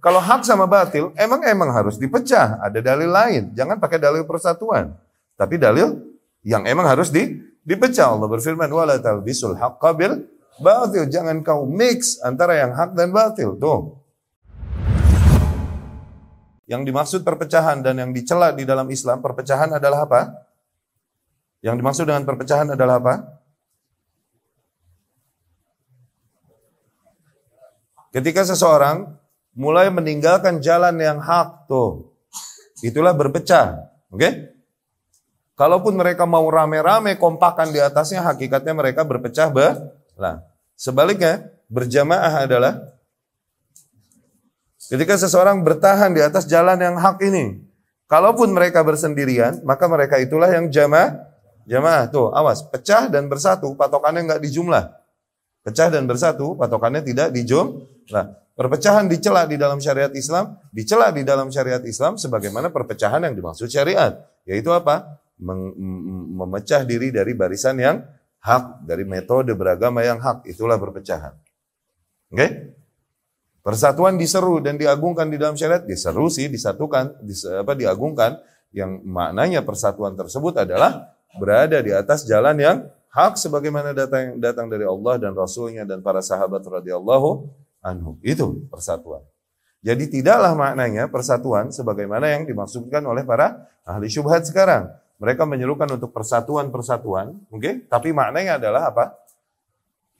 Kalau hak sama batil, emang emang harus dipecah. Ada dalil lain. Jangan pakai dalil persatuan. Tapi dalil yang emang harus di, dipecah. Allah berfirman, wala talbisul haqqabil batil. Jangan kau mix antara yang hak dan batil. Tuh. Yang dimaksud perpecahan dan yang dicela di dalam Islam, perpecahan adalah apa? Yang dimaksud dengan perpecahan adalah apa? Ketika seseorang mulai meninggalkan jalan yang hak tuh. Itulah berpecah, oke? Okay? Kalaupun mereka mau rame-rame kompakan di atasnya, hakikatnya mereka berpecah bah. belah. Sebaliknya, berjamaah adalah ketika seseorang bertahan di atas jalan yang hak ini. Kalaupun mereka bersendirian, maka mereka itulah yang jamaah. Jamaah tuh, awas, pecah dan bersatu, patokannya nggak dijumlah. Pecah dan bersatu, patokannya tidak dijumlah. Perpecahan dicela di dalam syariat Islam, dicela di dalam syariat Islam sebagaimana perpecahan yang dimaksud syariat, yaitu apa? Mem memecah diri dari barisan yang hak, dari metode beragama yang hak, itulah perpecahan. Oke? Okay? Persatuan diseru dan diagungkan di dalam syariat, diseru sih, disatukan, dis, apa diagungkan, yang maknanya persatuan tersebut adalah berada di atas jalan yang hak sebagaimana datang datang dari Allah dan Rasulnya dan para sahabat radhiyallahu anhu. Itu persatuan. Jadi tidaklah maknanya persatuan sebagaimana yang dimaksudkan oleh para ahli syubhat sekarang. Mereka menyerukan untuk persatuan-persatuan, oke? Okay? Tapi maknanya adalah apa?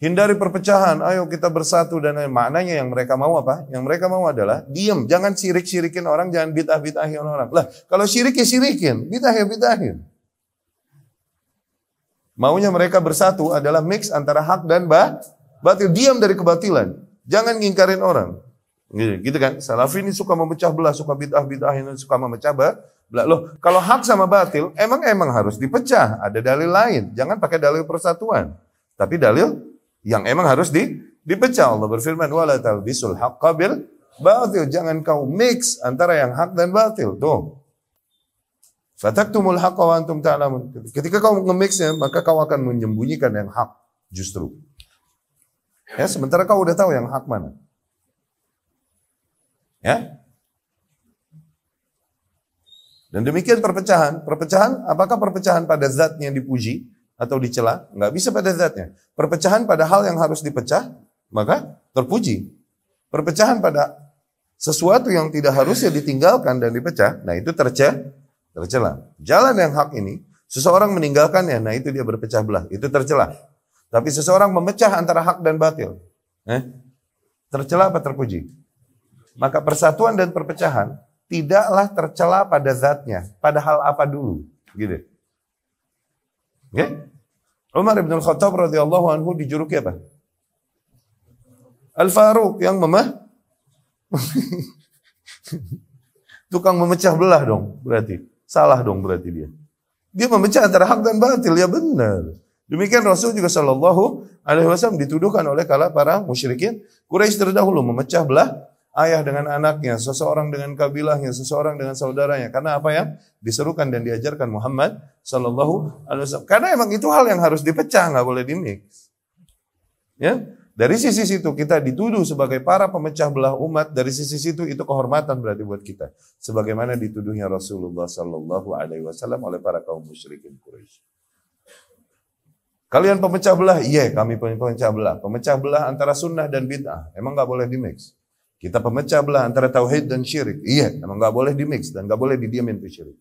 Hindari perpecahan, ayo kita bersatu dan lain. Maknanya yang mereka mau apa? Yang mereka mau adalah diam, jangan sirik-sirikin orang, jangan bitah bitahin orang. Lah, kalau syirik ya sirikin, bitah ya bitahin. Maunya mereka bersatu adalah mix antara hak dan batil. Diam dari kebatilan. Jangan ngingkarin orang. Iya, gitu kan? Salafi ini suka memecah belah, suka bid'ah bid'ah ini suka memecah belah. Loh, kalau hak sama batil emang emang harus dipecah. Ada dalil lain. Jangan pakai dalil persatuan. Tapi dalil yang emang harus di dipecah. Allah berfirman, "Wala talbisul haqqabil batil." Jangan kau mix antara yang hak dan batil. Tuh. Fataktumul haqqa wa antum ta'lamun. Ketika kau nge-mixnya, maka kau akan menyembunyikan yang hak justru. Ya, sementara kau udah tahu yang hak mana. Ya? Dan demikian perpecahan. Perpecahan, apakah perpecahan pada zatnya dipuji atau dicela? Enggak bisa pada zatnya. Perpecahan pada hal yang harus dipecah, maka terpuji. Perpecahan pada sesuatu yang tidak harusnya ditinggalkan dan dipecah, nah itu terce tercela. Jalan yang hak ini, seseorang meninggalkannya, nah itu dia berpecah belah, itu tercela. Tapi seseorang memecah antara hak dan batil. Eh? Tercela apa terpuji? Maka persatuan dan perpecahan tidaklah tercela pada zatnya, pada hal apa dulu, gitu. Oke? Ya? Okay? Umar bin Khattab radhiyallahu anhu dijuluki apa? Al Faruq yang memah tukang memecah belah dong berarti. Salah dong berarti dia. Dia memecah antara hak dan batil ya benar. Demikian Rasul juga Shallallahu Alaihi Wasallam dituduhkan oleh kala para musyrikin Quraisy terdahulu memecah belah ayah dengan anaknya, seseorang dengan kabilahnya, seseorang dengan saudaranya. Karena apa yang diserukan dan diajarkan Muhammad Shallallahu Alaihi Wasallam. Karena emang itu hal yang harus dipecah, nggak boleh dimix. Ya, dari sisi situ kita dituduh sebagai para pemecah belah umat. Dari sisi situ itu kehormatan berarti buat kita. Sebagaimana dituduhnya Rasulullah Shallallahu Alaihi Wasallam oleh para kaum musyrikin Quraisy. Kalian pemecah belah? Iya, kami pemecah belah. Pemecah belah antara sunnah dan bid'ah. Emang nggak boleh dimix. Kita pemecah belah antara tauhid dan syirik. Iya, emang nggak boleh dimix dan nggak boleh didiamin tuh syirik.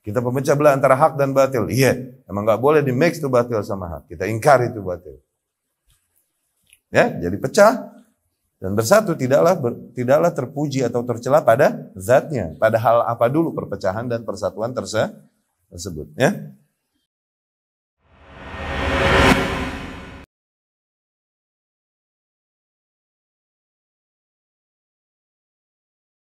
Kita pemecah belah antara hak dan batil. Iya, emang nggak boleh dimix tuh batil sama hak. Kita ingkari tuh batil. Ya, jadi pecah dan bersatu tidaklah ber, tidaklah terpuji atau tercela pada zatnya, pada hal apa dulu perpecahan dan persatuan terse tersebut, ya.